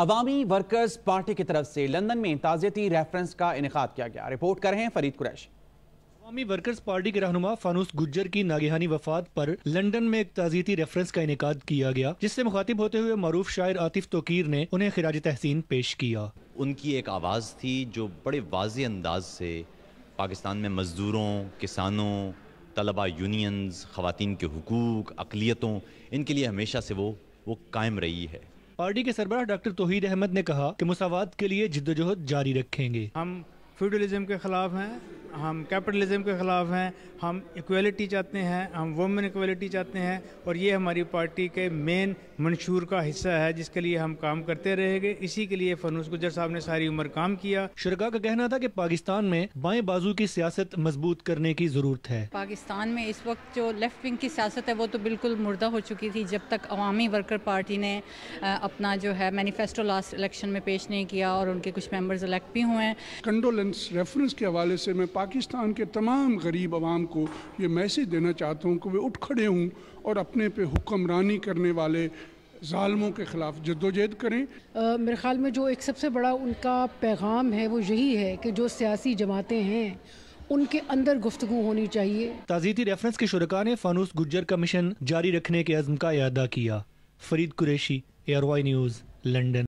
अवामी workers party की तरफ से लंदन में ताज़ियती रेफरेंस का इनका किया गया रिपोर्ट कर रहे हैं फरीद कुरैश अवामी वर्कर्स पार्टी के रहनुमा फानूस गुज्जर की नागिहानी वफात पर लंदन में एक ताजियती रेफरेंस का इनका किया गया जिससे मुखातिब होते हुए मरूफ शायर आतिफ तोकीर ने उन्हें खराज तहसीन पेश किया उनकी एक आवाज़ थी जो बड़े वाज अंदाज से पाकिस्तान में मज़दूरों किसानों तलबा यूनियंस खुवान के हकूक़ अकलीतों इनके लिए हमेशा से वो वो कायम रही है पार्टी के सरबराह डॉक्टर तोहीद अहमद ने कहा कि मुसावत के लिए जिद्दोजहद जारी रखेंगे हम फ्यूडलिज्म के खिलाफ हैं हम कैपिटलिज्म के ख़िलाफ़ हैं हम इक्वलिटी चाहते हैं हम वुमेन इक्वलिटी चाहते हैं और ये हमारी पार्टी के मेन मंशूर का हिस्सा है जिसके लिए हम काम करते रहेंगे इसी के लिए फनूस गुजर साहब ने सारी उम्र काम किया शुरा का कहना था कि पाकिस्तान में बाएं बाजू की सियासत मजबूत करने की ज़रूरत है पाकिस्तान में इस वक्त जो लेफ्ट विंग की सियासत है वो तो बिल्कुल मुर्दा हो चुकी थी जब तक अवामी वर्कर पार्टी ने अपना जो है मैनिफेस्टो लास्ट इलेक्शन में पेश नहीं किया और उनके कुछ मेम्बर्स इलेक्ट भी हुए हैं कंडोलेंस रेफरेंस के हवाले से मैं पाकिस्तान के तमाम गरीब आवाम को ये मैसेज देना चाहता हूँ कि वे उठ खड़े हों और अपने पे हुक्मरानी करने वाले ालमों के ख़िलाफ़ जद्दोजहद करें आ, मेरे ख़्याल में जो एक सबसे बड़ा उनका पैगाम है वो यही है कि जो सियासी जमातें हैं उनके अंदर गुफ्तु होनी चाहिए ताज़ीती रेफरेंस के शुरा ने फानूस गुजर का मिशन जारी रखने के अज़म का अदा किया Farid Qureshi air news London